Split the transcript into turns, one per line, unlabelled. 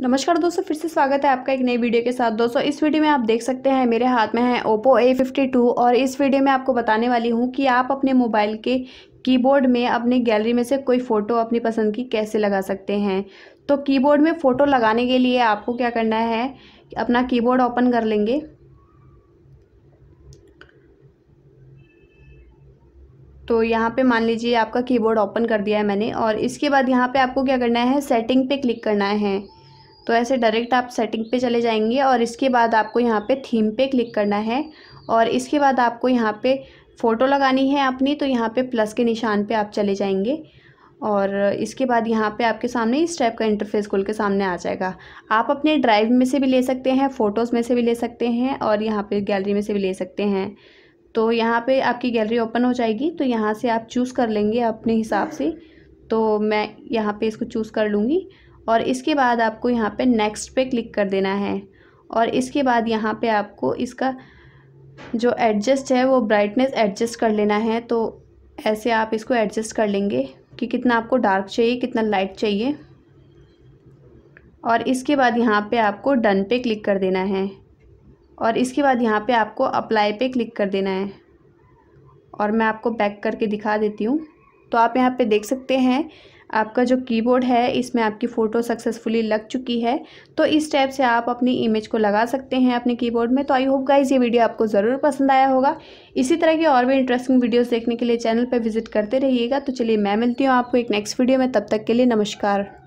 नमस्कार दोस्तों फिर से स्वागत है आपका एक नई वीडियो के साथ दोस्तों इस वीडियो में आप देख सकते हैं मेरे हाथ में है ओप्पो ए फिफ्टी टू और इस वीडियो में आपको बताने वाली हूँ कि आप अपने मोबाइल के कीबोर्ड में अपने गैलरी में से कोई फ़ोटो अपनी पसंद की कैसे लगा सकते हैं तो कीबोर्ड में फ़ोटो लगाने के लिए आपको क्या करना है अपना कीबोर्ड ओपन कर लेंगे तो यहाँ पे मान लीजिए आपका कीबोर्ड ओपन कर दिया है मैंने और इसके बाद यहाँ पे आपको क्या करना है सेटिंग पे क्लिक करना है तो ऐसे डायरेक्ट आप सेटिंग पे चले जाएंगे और इसके बाद आपको यहाँ पे थीम पे क्लिक करना है और इसके बाद आपको यहाँ पे फ़ोटो लगानी है अपनी तो यहाँ पे प्लस के निशान पे आप चले जाएंगे और इसके बाद यहाँ पे आपके सामने इस टाइप का इंटरफेस खुल के सामने आ जाएगा आप अपने ड्राइव में से भी ले सकते हैं फ़ोटोज़ में से भी ले सकते हैं और यहाँ पर गैलरी में से भी ले सकते हैं तो यहाँ पर आपकी गैलरी ओपन हो जाएगी तो यहाँ से आप चूज़ कर लेंगे अपने हिसाब से तो मैं यहाँ पर इसको चूज़ कर लूँगी और इसके बाद आपको यहाँ पे नेक्स्ट पे क्लिक कर देना है और इसके बाद यहाँ पे आपको इसका जो एडजस्ट है वो ब्राइटनेस एडजस्ट कर लेना है तो ऐसे आप इसको एडजस्ट कर लेंगे कि कितना आपको डार्क चाहिए कितना लाइट चाहिए और इसके बाद यहाँ पे आपको डन पे क्लिक कर देना है और इसके बाद यहाँ पे आपको अप्लाई पे क्लिक कर देना है और मैं आपको बैक करके दिखा देती हूँ तो आप यहाँ पे देख सकते हैं आपका जो कीबोर्ड है इसमें आपकी फ़ोटो सक्सेसफुली लग चुकी है तो इस टाइप से आप अपनी इमेज को लगा सकते हैं अपने कीबोर्ड में तो आई होप गाइज ये वीडियो आपको ज़रूर पसंद आया होगा इसी तरह की और भी इंटरेस्टिंग वीडियोज़ देखने के लिए चैनल पर विजिट करते रहिएगा तो चलिए मैं मिलती हूँ आपको एक नेक्स्ट वीडियो में तब तक के लिए नमस्कार